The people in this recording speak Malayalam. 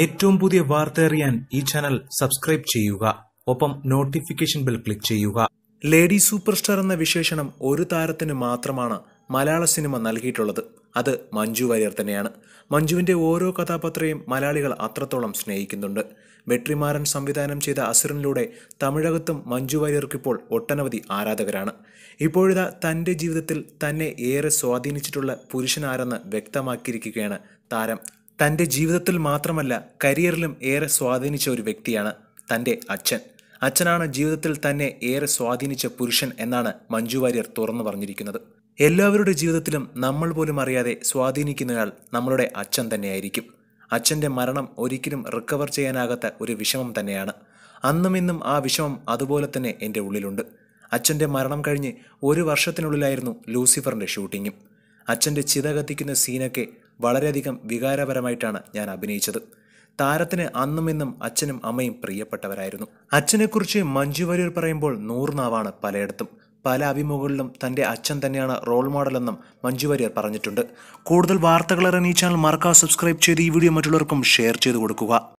ഏറ്റവും പുതിയ വാർത്ത അറിയാൻ ഈ ചാനൽ സബ്സ്ക്രൈബ് ചെയ്യുക ഒപ്പം നോട്ടിഫിക്കേഷൻ ബെൽ ക്ലിക്ക് ചെയ്യുക ലേഡി സൂപ്പർ സ്റ്റാർ എന്ന വിശേഷണം ഒരു താരത്തിന് മാത്രമാണ് മലയാള സിനിമ നൽകിയിട്ടുള്ളത് അത് മഞ്ജു വാര്യർ തന്നെയാണ് മഞ്ജുവിന്റെ ഓരോ കഥാപാത്രയും മലയാളികൾ അത്രത്തോളം സ്നേഹിക്കുന്നുണ്ട് വെട്രിമാരൻ സംവിധാനം ചെയ്ത അസുരനിലൂടെ തമിഴകത്തും മഞ്ജു വാര്യർക്കിപ്പോൾ ഒട്ടനവധി ആരാധകരാണ് ഇപ്പോഴിതാ തന്റെ ജീവിതത്തിൽ തന്നെ ഏറെ സ്വാധീനിച്ചിട്ടുള്ള പുരുഷനാരെന്ന് വ്യക്തമാക്കിയിരിക്കുകയാണ് താരം തൻ്റെ ജീവിതത്തിൽ മാത്രമല്ല കരിയറിലും ഏറെ സ്വാധീനിച്ച ഒരു വ്യക്തിയാണ് തൻ്റെ അച്ഛൻ അച്ഛനാണ് ജീവിതത്തിൽ തന്നെ ഏറെ സ്വാധീനിച്ച പുരുഷൻ എന്നാണ് മഞ്ജു വാര്യർ തുറന്നു പറഞ്ഞിരിക്കുന്നത് എല്ലാവരുടെ ജീവിതത്തിലും നമ്മൾ പോലും അറിയാതെ സ്വാധീനിക്കുന്നയാൾ നമ്മളുടെ അച്ഛൻ തന്നെയായിരിക്കും അച്ഛൻ്റെ മരണം ഒരിക്കലും റിക്കവർ ചെയ്യാനാകാത്ത ഒരു വിഷമം തന്നെയാണ് അന്നും ഇന്നും ആ വിഷമം അതുപോലെ തന്നെ എൻ്റെ ഉള്ളിലുണ്ട് അച്ഛൻ്റെ മരണം കഴിഞ്ഞ് ഒരു വർഷത്തിനുള്ളിലായിരുന്നു ലൂസിഫറിൻ്റെ ഷൂട്ടിങ്ങും അച്ഛൻ്റെ ചിത കത്തിക്കുന്ന സീനൊക്കെ വളരെയധികം വികാരപരമായിട്ടാണ് ഞാൻ അഭിനയിച്ചത് താരത്തിന് അന്നും ഇന്നും അച്ഛനും അമ്മയും പ്രിയപ്പെട്ടവരായിരുന്നു അച്ഛനെക്കുറിച്ച് മഞ്ജു വരൂർ പറയുമ്പോൾ നൂറുനാവാണ് പലയിടത്തും പല അഭിമുഖങ്ങളിലും തൻ്റെ അച്ഛൻ തന്നെയാണ് റോൾ മോഡലെന്നും മഞ്ജു വാര്യർ പറഞ്ഞിട്ടുണ്ട് കൂടുതൽ വാർത്തകൾ ഇറങ്ങിയ ചാനൽ മറക്കാതെ സബ്സ്ക്രൈബ് ചെയ്ത് ഈ വീഡിയോ മറ്റുള്ളവർക്കും ഷെയർ ചെയ്ത് കൊടുക്കുക